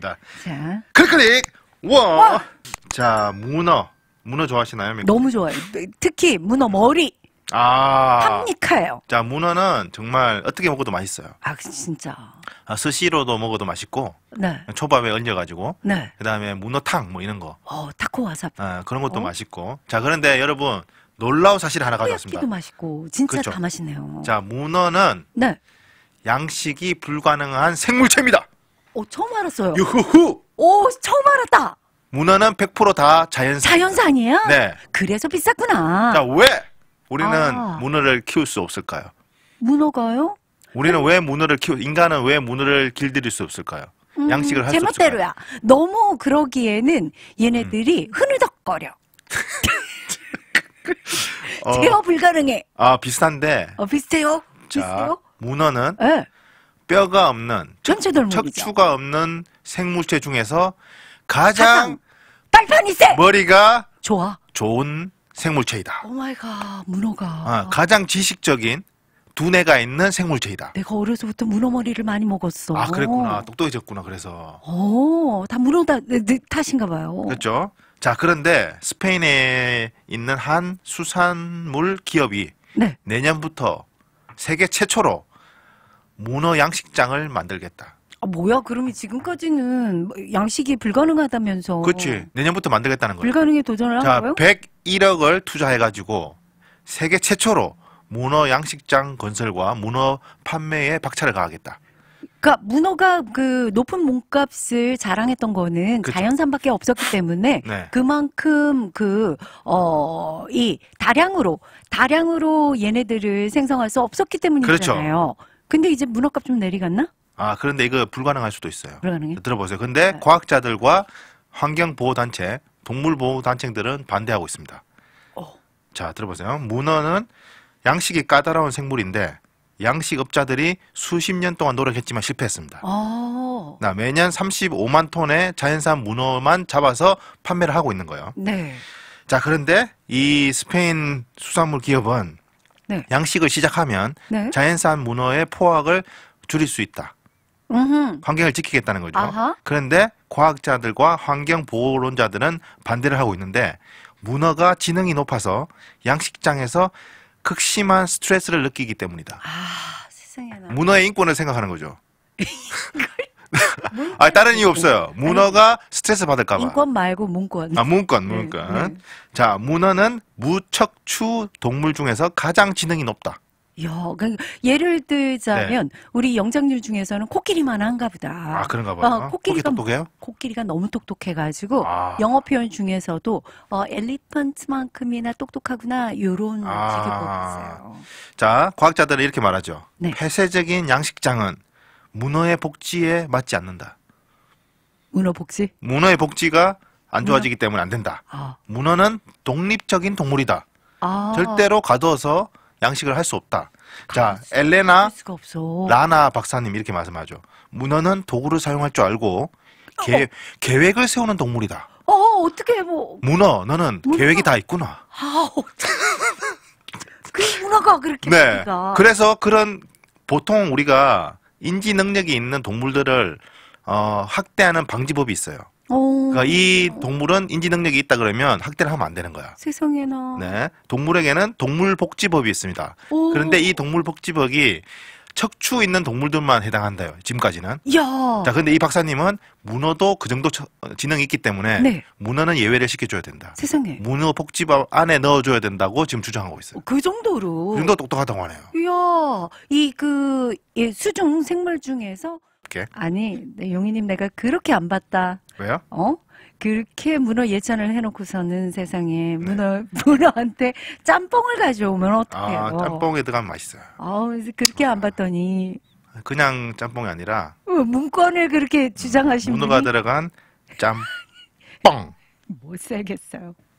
자. 클릭클릭! 와! 와! 자, 문어. 문어 좋아하시나요? 민구? 너무 좋아요. 특히 문어 머리. 아. 탐닉해요. 자, 문어는 정말 어떻게 먹어도 맛있어요. 아, 진짜. 아, 스시로도 먹어도 맛있고. 네. 초밥에 얹어가지고. 네. 그 다음에 문어탕 뭐 이런 거. 어, 타코 와사비. 아, 그런 것도 어? 맛있고. 자, 그런데 여러분, 놀라운 사실 하나 가져왔습니다. 도 맛있고. 진짜 그렇죠? 다 맛있네요. 자, 문어는. 네. 양식이 불가능한 생물체입니다. 오, 어, 처음 알았어요. 유후후! 오, 처음 알았다! 문화는 100%다 자연산. 자연산이에요? 네. 그래서 비쌌구나. 자, 왜 우리는 아. 문어를 키울 수 없을까요? 문어가요? 우리는 음. 왜 문어를 키우, 인간은 왜 문어를 길들일 수 없을까요? 음, 양식을 할 수 없을까요? 제멋대로야. 너무 그러기에는 얘네들이 음. 흐느덕거려. 어, 제어 불가능해. 아, 비슷한데. 어, 비슷해요? 자, 비슷해요? 문어는 네. 뼈가 없는 척추, 가 없는 생물체 중에서 가장, 빨판이 세 머리가 좋아 좋은 생물체이다. 오 마이 갓 문어가 어, 가장 지식적인 두뇌가 있는 생물체이다. 내가 어려서부터 문어 머리를 많이 먹었어. 아 그랬구나 똑똑해졌구나 그래서. 오다 어, 문어 다 네, 네, 탓인가 봐요. 그렇죠. 자 그런데 스페인에 있는 한 수산물 기업이 네. 내년부터 세계 최초로 문어 양식장을 만들겠다. 아, 뭐야? 그러면 지금까지는 뭐 양식이 불가능하다면서. 그렇지. 내년부터 만들겠다는 거예요. 불가능에 도전을 자, 한 거예요? 101억을 투자해가지고 세계 최초로 문어 양식장 건설과 문어 판매에 박차를 가하겠다. 그러니까 문어가 그 높은 몸값을 자랑했던 거는 그쵸. 자연산밖에 없었기 때문에 네. 그만큼 그어이 다량으로 다량으로 얘네들을 생성할 수 없었기 때문이잖아요. 그렇죠. 근데 이제 문어값 좀 내리갔나? 아, 그런데 이거 불가능할 수도 있어요. 불가능해? 들어보세요. 근데 네. 과학자들과 환경보호단체, 동물보호단체들은 반대하고 있습니다. 어. 자, 들어보세요. 문어는 양식이 까다로운 생물인데 양식업자들이 수십 년 동안 노력했지만 실패했습니다. 어. 나 매년 35만 톤의 자연산 문어만 잡아서 판매를 하고 있는 거예요. 네. 자, 그런데 이 스페인 수산물 기업은 네. 양식을 시작하면 네. 자연산 문어의 포악을 줄일 수 있다. 음흠. 환경을 지키겠다는 거죠. 아하. 그런데 과학자들과 환경 보호론자들은 반대를 하고 있는데 문어가 지능이 높아서 양식장에서 극심한 스트레스를 느끼기 때문이다. 아, 세상에 문어의 인권을 생각하는 거죠. 아, 다른 이유 없어요. 문어가 스트레스 받을까봐. 인권 말고 문권. 아, 문권, 문권. 네, 네. 자, 문어는 무척추 동물 중에서 가장 지능이 높다. 야, 그러니까 예를 들자면 네. 우리 영장률 중에서는 코끼리만 한가 보다. 아, 그런가 봐요. 어, 코끼리가 똑똑해요? 뭐, 코끼리가 너무 똑똑해 가지고 아. 영어 표현 중에서도 어, 엘리펀트만큼이나 똑똑하구나 요런 아. 지급법이 있어요. 자, 과학자들은 이렇게 말하죠. 네. 폐쇄적인 양식장은 문어의 복지에 맞지 않는다. 문어 복지? 문어의 복지가 안 좋아지기 문어? 때문에 안 된다. 아. 문어는 독립적인 동물이다. 아. 절대로 가둬서 양식을 할 수 없다. 자, 아, 엘레나, 라나 박사님 이렇게 말씀하죠. 문어는 도구를 사용할 줄 알고 계, 어. 계획을 세우는 동물이다. 어, 어떻게 뭐. 문어, 너는 문어. 계획이 다 있구나. 아, 그 문어가 그렇게. 네. 그니까 그래서 그런 보통 우리가 인지 능력이 있는 동물들을 어, 학대하는 방지법이 있어요. 그러니까 이 동물은 인지 능력이 있다 그러면 학대를 하면 안 되는 거야. 세상에나. 네. 동물에게는 동물복지법이 있습니다. 그런데 이 동물복지법이 척추 있는 동물들만 해당한다요. 지금까지는. 야. 자, 근데 이 박사님은 문어도 그 정도 처, 지능이 있기 때문에 네. 문어는 예외를 시켜줘야 된다. 세상에. 문어 복집 안에 넣어줘야 된다고 지금 주장하고 있어요. 어, 그 정도로. 그 정도 똑똑하다고 하네요. 이야, 이 그 수중 생물 중에서. 줄게. 아니, 네, 용희님 내가 그렇게 안 봤다. 왜요? 어? 그렇게 문어 예찬을 해놓고서는 세상에 네. 문어 문어한테 짬뽕을 가져오면 아, 어떡해요? 아, 짬뽕에 들어가면 맛있어요. 어, 그렇게 안 아. 봤더니 그냥 짬뽕이 아니라 어, 문건을 그렇게 주장하시면 문어가 분이? 들어간 짬뽕. 못 살겠어요.